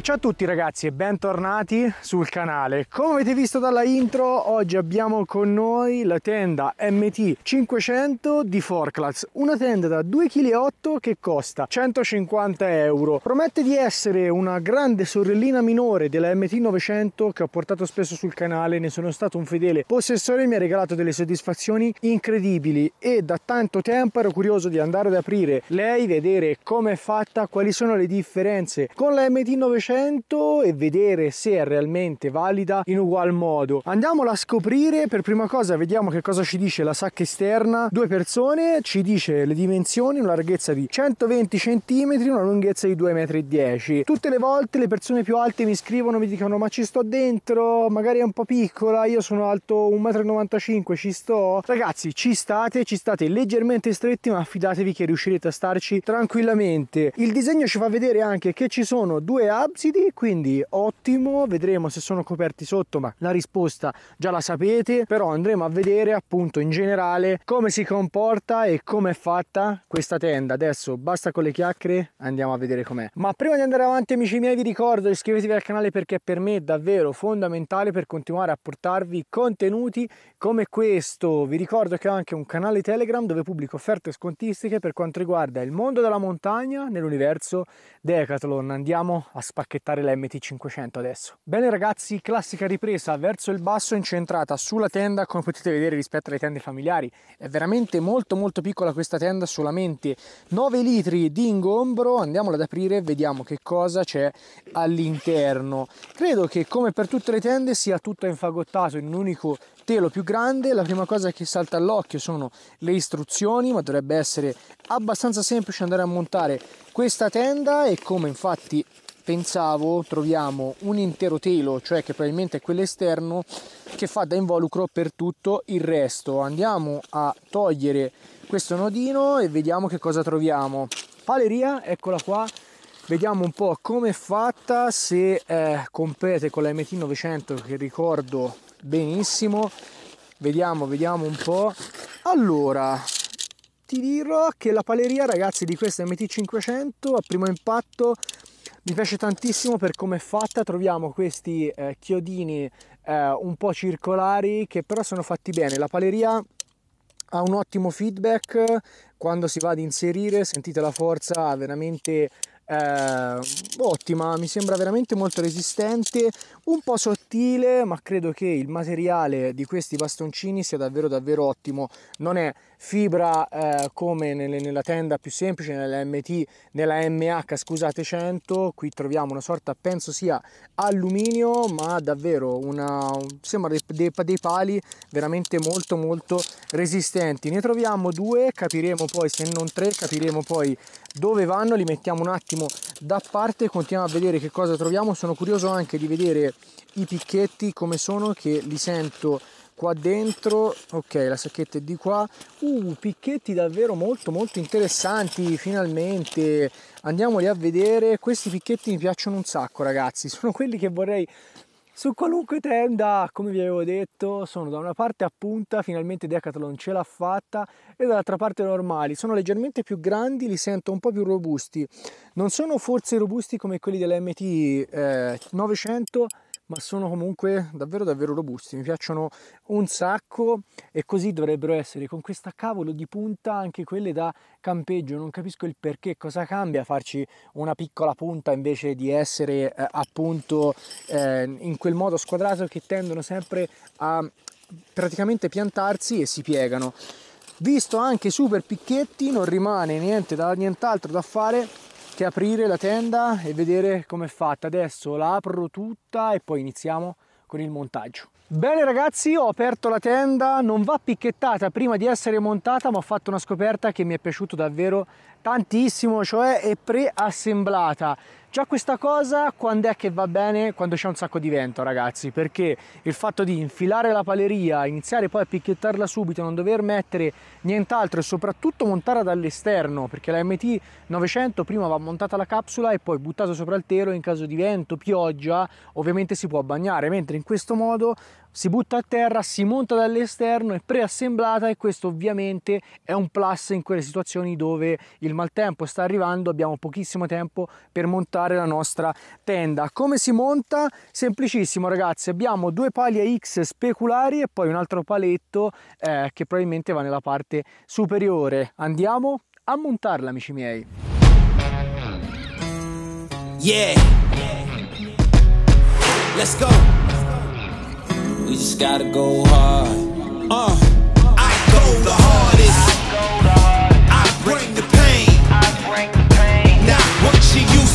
Ma ciao a tutti ragazzi e bentornati sul canale. Come avete visto dalla intro, oggi abbiamo con noi la tenda MT500 di Forklats, una tenda da 2,8 kg che costa 150 euro. Promette di essere una grande sorellina minore della MT900 che ho portato spesso sul canale, ne sono stato un fedele possessore e mi ha regalato delle soddisfazioni incredibili e da tanto tempo ero curioso di andare ad aprire lei, vedere come è fatta, quali sono le differenze con la MT900 100 e vedere se è realmente valida in ugual modo. Andiamola a scoprire, per prima cosa vediamo che cosa ci dice la sacca esterna. Due persone, ci dice le dimensioni, una larghezza di 120 cm, una lunghezza di 2,10 m. Tutte le volte le persone più alte mi scrivono, mi dicono ma ci sto dentro, magari è un po' piccola, io sono alto 1,95 m, ci sto. Ragazzi, ci state, ci state leggermente stretti, ma fidatevi che riuscirete a starci tranquillamente. Il disegno ci fa vedere anche che ci sono due hub parassiti, quindi ottimo, vedremo se sono coperti sotto, ma la risposta già la sapete, però andremo a vedere appunto in generale come si comporta e come è fatta questa tenda. Adesso basta con le chiacchiere, andiamo a vedere com'è. Ma prima di andare avanti amici miei vi ricordo iscrivetevi al canale perché per me è davvero fondamentale per continuare a portarvi contenuti come questo. Vi ricordo che ho anche un canale Telegram dove pubblico offerte scontistiche per quanto riguarda il mondo della montagna nell'universo Decathlon. Andiamo a spaccare impacchettare la MT500 adesso. Bene ragazzi, classica ripresa verso il basso incentrata sulla tenda come potete vedere rispetto alle tende familiari. È veramente molto molto piccola questa tenda, solamente 9 litri di ingombro. andiamola ad aprire e vediamo che cosa c'è all'interno. Credo che come per tutte le tende sia tutto infagottato in un unico telo più grande. La prima cosa che salta all'occhio sono le istruzioni, ma dovrebbe essere abbastanza semplice andare a montare questa tenda e come infatti pensavo troviamo un intero telo, cioè che probabilmente è quello esterno, che fa da involucro per tutto il resto. Andiamo a togliere questo nodino e vediamo che cosa troviamo. Paleria, eccola qua. Vediamo un po' come è fatta, se eh, compete con la MT900 che ricordo benissimo. Vediamo, vediamo un po'. Allora, ti dirò che la paleria ragazzi di questa MT500 a primo impatto mi piace tantissimo per come è fatta, troviamo questi eh, chiodini eh, un po' circolari che però sono fatti bene. La paleria ha un ottimo feedback quando si va ad inserire, sentite la forza veramente eh, ottima, mi sembra veramente molto resistente, un po' sottile, ma credo che il materiale di questi bastoncini sia davvero davvero ottimo. Non è fibra eh, come nelle, nella tenda più semplice, nella MT, nella MH, scusate 100, qui troviamo una sorta, penso sia alluminio, ma davvero una, sembra dei, dei, dei pali veramente molto molto resistenti. Ne troviamo due, capiremo poi, se non tre, capiremo poi dove vanno, li mettiamo un attimo attimo da parte continuiamo a vedere che cosa troviamo sono curioso anche di vedere i picchetti come sono che li sento qua dentro ok la sacchetta è di qua uh picchetti davvero molto molto interessanti finalmente andiamoli a vedere questi picchetti mi piacciono un sacco ragazzi sono quelli che vorrei su qualunque tenda, come vi avevo detto, sono da una parte a punta, finalmente Decathlon ce l'ha fatta, e dall'altra parte normali. Sono leggermente più grandi, li sento un po' più robusti. Non sono forse robusti come quelli dell'MT eh, 900, ma sono comunque davvero davvero robusti mi piacciono un sacco e così dovrebbero essere con questa cavolo di punta anche quelle da campeggio non capisco il perché cosa cambia farci una piccola punta invece di essere eh, appunto eh, in quel modo squadrato che tendono sempre a praticamente piantarsi e si piegano visto anche super picchetti non rimane niente da nient'altro da fare che aprire la tenda e vedere com'è fatta. Adesso la apro tutta e poi iniziamo con il montaggio. Bene ragazzi, ho aperto la tenda, non va picchettata prima di essere montata, ma ho fatto una scoperta che mi è piaciuta davvero tantissimo, cioè è preassemblata. Già questa cosa quando è che va bene? Quando c'è un sacco di vento ragazzi, perché il fatto di infilare la paleria, iniziare poi a picchiettarla subito, non dover mettere nient'altro e soprattutto montarla dall'esterno, perché la MT 900 prima va montata la capsula e poi buttata sopra il telo in caso di vento, pioggia, ovviamente si può bagnare, mentre in questo modo si butta a terra, si monta dall'esterno, è preassemblata e questo ovviamente è un plus in quelle situazioni dove il maltempo sta arrivando, abbiamo pochissimo tempo per montare la nostra tenda. Come si monta? Semplicissimo ragazzi, abbiamo due pali a X speculari e poi un altro paletto eh, che probabilmente va nella parte superiore. Andiamo a montarla amici miei. Yeah. Let's go. We just gotta go hard. Uh, I go the hardest. I bring the pain. Not what you used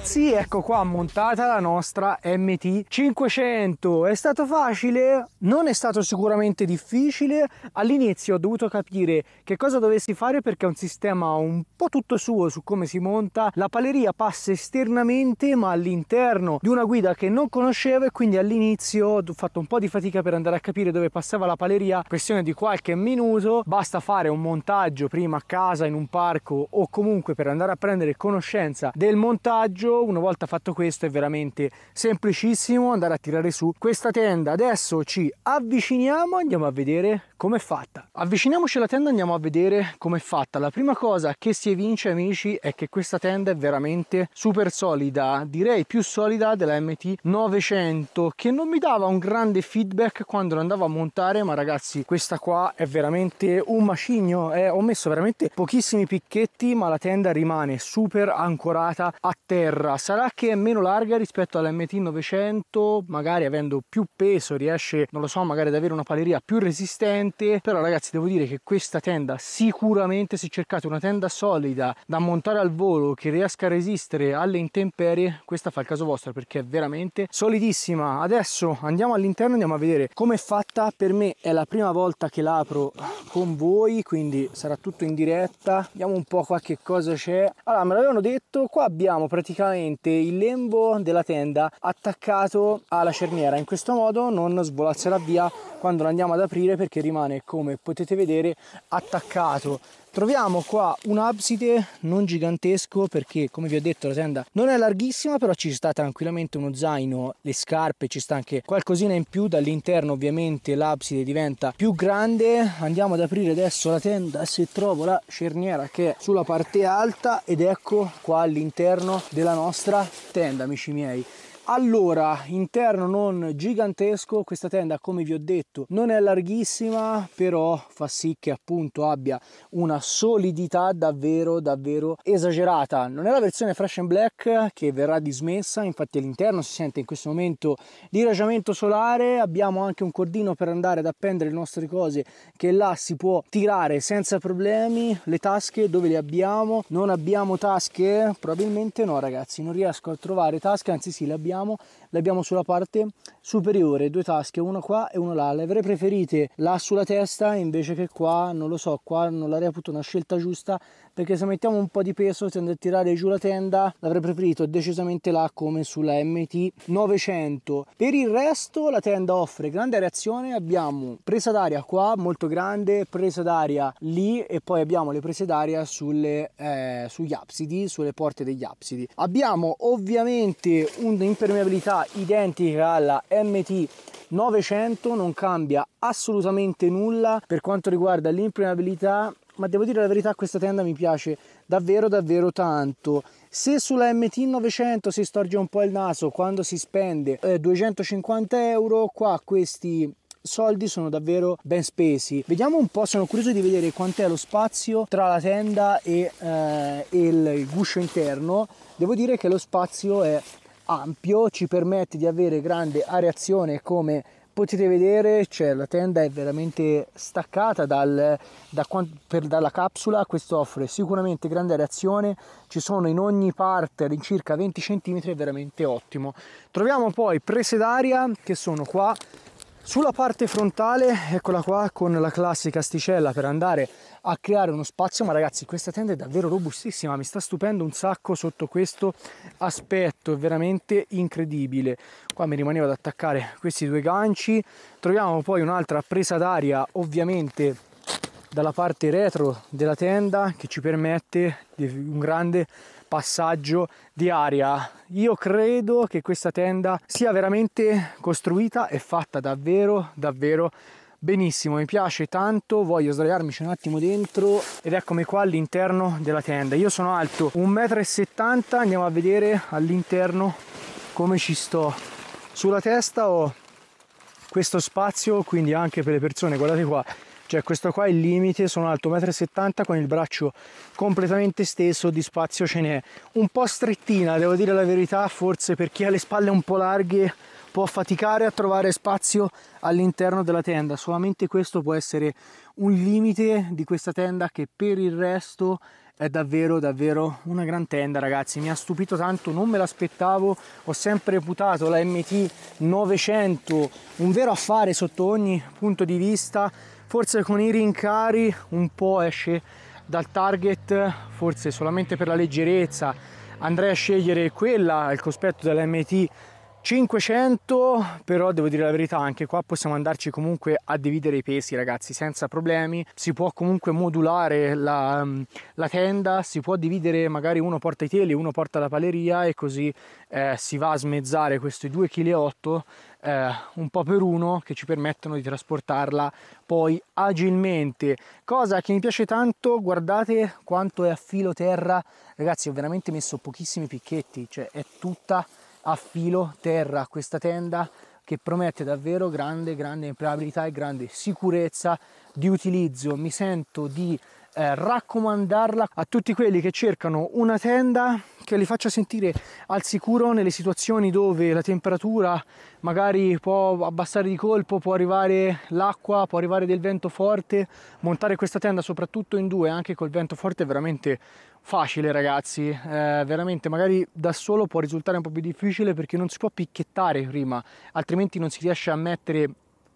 ragazzi ecco qua montata la nostra MT 500 è stato facile non è stato sicuramente difficile all'inizio ho dovuto capire che cosa dovessi fare perché è un sistema un po' tutto suo su come si monta la paleria passa esternamente ma all'interno di una guida che non conoscevo e quindi all'inizio ho fatto un po' di fatica per andare a capire dove passava la paleria questione di qualche minuto basta fare un montaggio prima a casa in un parco o comunque per andare a prendere conoscenza del montaggio giro una volta fatto questo è veramente semplicissimo andare a tirare su questa tenda adesso ci avviciniamo andiamo a vedere com'è fatta. Avviciniamoci alla tenda e andiamo a vedere com'è fatta. La prima cosa che si evince amici è che questa tenda è veramente super solida, direi più solida della MT 900 che non mi dava un grande feedback quando andavo a montare ma ragazzi questa qua è veramente un macigno, eh, ho messo veramente pochissimi picchetti ma la tenda rimane super ancorata a terra. Sarà che è meno larga rispetto alla MT 900, magari avendo più peso riesce, non lo so, magari ad avere una paleria più resistente pesante però ragazzi devo dire che questa tenda sicuramente se cercate una tenda solida da montare al volo che riesca a resistere alle intemperie questa fa il caso vostro perché è veramente solidissima adesso andiamo all'interno andiamo a vedere come è fatta per me è la prima volta che la apro con voi quindi sarà tutto in diretta vediamo un po' qua che cosa c'è allora me l'avevano detto qua abbiamo praticamente il lembo della tenda attaccato alla cerniera in questo modo non svolazzerà via quando la andiamo ad aprire perché rimane rimane come potete vedere attaccato troviamo qua un abside non gigantesco perché come vi ho detto la tenda non è larghissima però ci sta tranquillamente uno zaino le scarpe ci sta anche qualcosina in più dall'interno ovviamente l'abside diventa più grande andiamo ad aprire adesso la tenda se trovo la cerniera che è sulla parte alta ed ecco qua all'interno della nostra tenda amici miei allora interno non gigantesco questa tenda come vi ho detto non è larghissima però fa sì che appunto abbia una solidità davvero davvero esagerata non è la versione fresh and black che verrà dismessa infatti all'interno si sente in questo momento l'irraggiamento solare abbiamo anche un cordino per andare ad appendere le nostre cose che là si può tirare senza problemi le tasche dove le abbiamo non abbiamo tasche probabilmente no ragazzi non riesco a trovare tasche anzi sì le abbiamo diciamo le abbiamo sulla parte superiore, due tasche, una qua e una là. Le avrei preferite là sulla testa invece che qua, non lo so, qua non la reputo una scelta giusta perché se mettiamo un po' di peso tende a tirare giù la tenda, l'avrei preferito decisamente là come sulla MT 900. Per il resto la tenda offre grande reazione, abbiamo presa d'aria qua molto grande, presa d'aria lì e poi abbiamo le prese d'aria sulle, eh, sugli absidi, sulle porte degli absidi. Abbiamo ovviamente un'impermeabilità identica alla MT 900 non cambia assolutamente nulla per quanto riguarda l'impermeabilità ma devo dire la verità questa tenda mi piace davvero davvero tanto se sulla MT 900 si storge un po' il naso quando si spende eh, 250 euro qua questi soldi sono davvero ben spesi vediamo un po' sono curioso di vedere quant'è lo spazio tra la tenda e, eh, il guscio interno devo dire che lo spazio è ampio ci permette di avere grande areazione come potete vedere cioè, la tenda è veramente staccata dal, da, per, dalla capsula questo offre sicuramente grande reazione ci sono in ogni parte all'incirca 20 cm è veramente ottimo troviamo poi prese d'aria che sono qua sulla parte frontale, eccola qua, con la classica asticella per andare a creare uno spazio, ma ragazzi questa tenda è davvero robustissima, mi sta stupendo un sacco sotto questo aspetto, è veramente incredibile. Qua mi rimaneva ad attaccare questi due ganci, troviamo poi un'altra presa d'aria ovviamente dalla parte retro della tenda che ci permette un grande passaggio di aria. Io credo che questa tenda sia veramente costruita e fatta davvero, davvero benissimo. Mi piace tanto, voglio sdraiarmi un attimo dentro ed eccomi qua all'interno della tenda. Io sono alto 1,70 m, andiamo a vedere all'interno come ci sto. Sulla testa ho questo spazio, quindi anche per le persone, guardate qua, cioè questo qua è il limite sono alto 1,70 m con il braccio completamente steso di spazio ce n'è un po' strettina devo dire la verità forse per chi ha le spalle un po' larghe può faticare a trovare spazio all'interno della tenda solamente questo può essere un limite di questa tenda che per il resto è davvero davvero una gran tenda ragazzi mi ha stupito tanto non me l'aspettavo ho sempre reputato la MT 900 un vero affare sotto ogni punto di vista forse con i rincari un po' esce dal target, forse solamente per la leggerezza andrei a scegliere quella al cospetto della MT 500 però devo dire la verità anche qua possiamo andarci comunque a dividere i pesi ragazzi senza problemi si può comunque modulare la, mm, la tenda si può dividere magari uno porta i teli uno porta la paleria e così eh, si va a smezzare questi 2,8 kg eh, un po' per uno che ci permettono di trasportarla poi agilmente cosa che mi piace tanto guardate quanto è a filo terra ragazzi ho veramente messo pochissimi picchetti cioè è tutta a filo terra questa tenda che promette davvero grande, grande imperabilità e grande sicurezza di utilizzo. Mi sento di eh, raccomandarla a tutti quelli che cercano una tenda che li faccia sentire al sicuro nelle situazioni dove la temperatura magari può abbassare di colpo, può arrivare l'acqua, può arrivare del vento forte. Montare questa tenda soprattutto in due, anche col vento forte, è veramente facile ragazzi, eh, veramente magari da solo può risultare un po' più difficile perché non si può picchettare prima, altrimenti non si riesce a mettere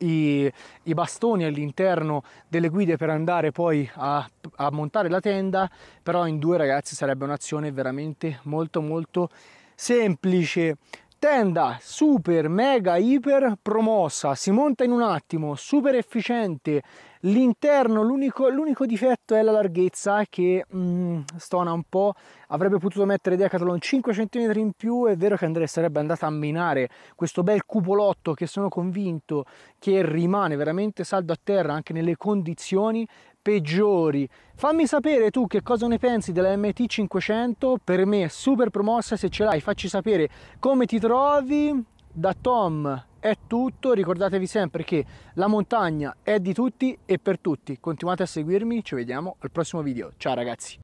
i, i bastoni all'interno delle guide per andare poi a, a montare la tenda, però in due ragazzi sarebbe un'azione veramente molto molto semplice tenda super mega iper promossa si monta in un attimo super efficiente L'interno, l'unico, l'unico, difetto è la larghezza che mh, mm, stona un po', avrebbe potuto mettere Decathlon 5 cm in più, è vero che Andrea sarebbe andata a minare questo bel cupolotto che sono convinto che rimane veramente saldo a terra anche nelle condizioni peggiori. Fammi sapere tu che cosa ne pensi della MT500, per me è super promossa, se ce l'hai facci sapere come ti trovi. Da Tom è tutto, ricordatevi sempre che la montagna è di tutti e per tutti. Continuate a seguirmi, ci vediamo al prossimo video. Ciao ragazzi!